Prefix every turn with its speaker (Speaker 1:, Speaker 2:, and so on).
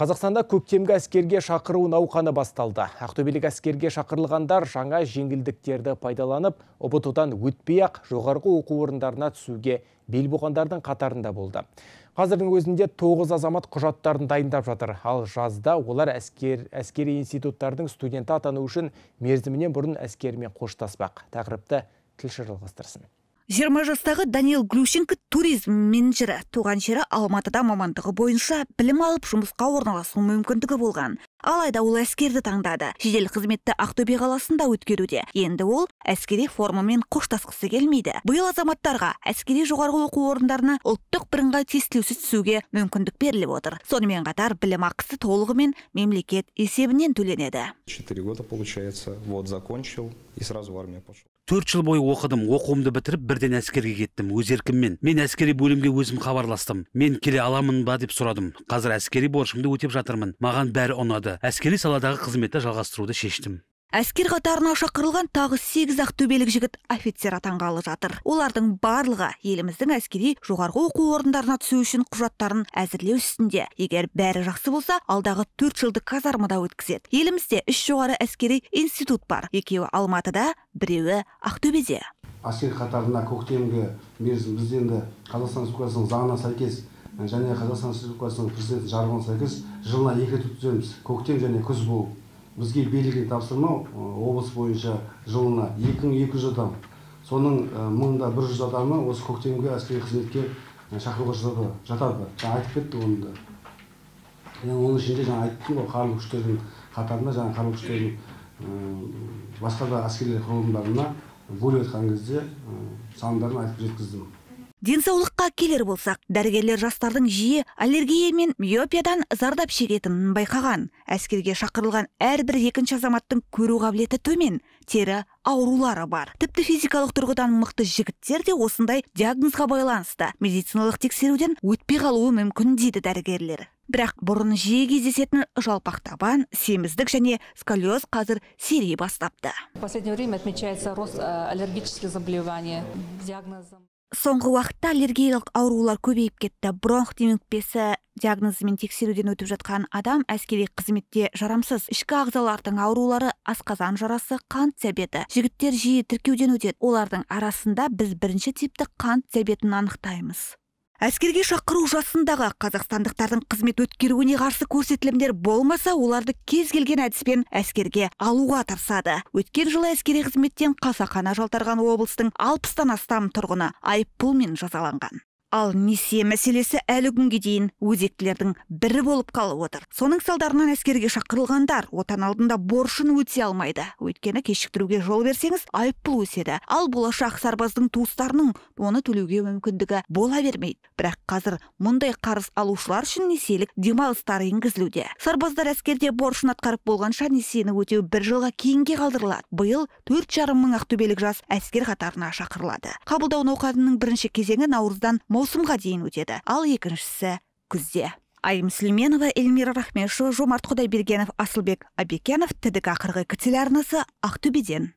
Speaker 1: Қазақстанда көктемгі әскерге шақыру науқаны басталды. Ақтөбелік әскерге шақырылғандар жаңа жеңілдіктерді пайдаланып, ұбытудан өтпей ақ жоғарғы оқу орындарына түсуге бел бұғандардың қатарында болды. Қазірдің өзінде 9 азамат құжаттарын дайындап жатыр. Ал жазда олар әскер, әскери институттардың студенті атану үшін мерзімінен бұрын әскермен қоштаспақ. Тақырыпты тілші
Speaker 2: жиырма жастағы даниил глющенко туризм менеджері туған жері алматыда мамандығы бойынша білім алып жұмысқа орналасу мүмкіндігі болған алайда ол әскерді таңдады жедел қызметті ақтөбе қаласында өткеруде енді ол әскери формамен қоштасқысы келмейді биыл азаматтарға әскери жоғарғы оқу орындарына ұлттық бірыңғай тестілеусіз түсуге мүмкіндік беріліп отыр сонымен қатар білім ақысы толығымен мемлекет есебінен төленеді
Speaker 1: четыре года получается вот закончил и сразу в армию пошел төрт жыл бойы оқыдым оқуымды бітіріп бірден әскерге кеттім өз еркіммен мен әскери бөлімге өзім хабарластым мен келе аламын ба деп сұрадым қазір әскери борышымды өтеп жатырмын маған бәрі ұнады әскери саладағы қызметті жалғастыруды шештім
Speaker 2: әскер қатарына шақырылған тағы сегіз ақтөбелік жігіт офицер атанғалы жатыр олардың барлығы еліміздің әскери жоғарғы оқу орындарына түсу үшін құжаттарын әзірлеу үстінде егер бәрі жақсы болса алдағы төрт жылды казармада өткізеді елімізде үш жоғары әскери институт бар екеуі алматыда біреуі ақтөбеде
Speaker 1: әскер қатарына көктемгі мерзім біз енді қазақстан республикасының заңына сәйкес және қазақстан республикасының президентінің жарлығына сәйкес жылына екі рет өткіземіз көктем және күз болып бізге берілген тапсырма облыс бойынша жылына 2200 адам соның мыңда бір жүз адамы осы көктемгі әскери қызметке шақыруға жатады жатады жаңа айтып кетті оны да оның ішінде жаңа айттым ғой қарулы күштердің қатарында жаңа қарулы күштердің басқа да әскери құрылымдарына бөліп жатқан кезде сандарын айтып жеткіздім
Speaker 2: денсаулыққа келер болсақ дәрігерлер жастардың жиі аллергия мен миопиядан зардап шегетінін байқаған әскерге шақырылған әрбір екінші азаматтың көру қабілеті төмен тері аурулары бар тіпті физикалық тұрғыдан мықты жігіттер де осындай диагнозға байланысты медициналық тексеруден өтпей қалуы мүмкін дейді дәрігерлер бірақ бұрын жиі кездесетін жалпақ семіздік және сколиоз қазір сирей бастапты в последнее время отмечается рост э, аллергических заболеваний диагнозом соңғы уақытта аллергиялық аурулар көбейіп кетті бронх демікпесі диагнозымен тексеруден өтіп жатқан адам әскери қызметте жарамсыз ішкі ағзалардың аурулары асқазан жарасы қант диабеті жігіттер жиі тіркеуден өтеді олардың арасында біз бірінші типті қант диабетін анықтаймыз әскерге шақыру жасындағы қазақстандықтардың қызмет өткеруіне қарсы көрсетілімдер болмаса оларды кез келген әдіспен әскерге алуға тырысады өткен жылы әскери қызметтен қасақана жалтарған облыстың алпыстан астам тұрғыны айыппұлмен жазаланған ал несие мәселесі әлі күнге дейін өзектілердің бірі болып қалып отыр соның салдарынан әскерге шақырылғандар отан алдында борышын өтей алмайды өйткені кешіктіруге жол берсеңіз айыппұл өседі ал болашақ сарбаздың туыстарының оны төлеуге мүмкіндігі бола бермейді бірақ қазір мұндай қарыз алушылар үшін несиелік демалыстар енгізілуде сарбаздар әскерде борышын атқарып болғанша несиені өтеу бір жылға кейінге қалдырылады биыл төрт жарым мың ақтөбелік жас әскер қатарына шақырылады қабылдау науқанының бірінші кезеңі наурыздан маусымға дейін өтеді ал екіншісі күзде айым сүлейменова эльмира рахмешова жомарт құдайбергенов асылбек Абекенов тдк ақырғы екі телеарнасы ақтөбеден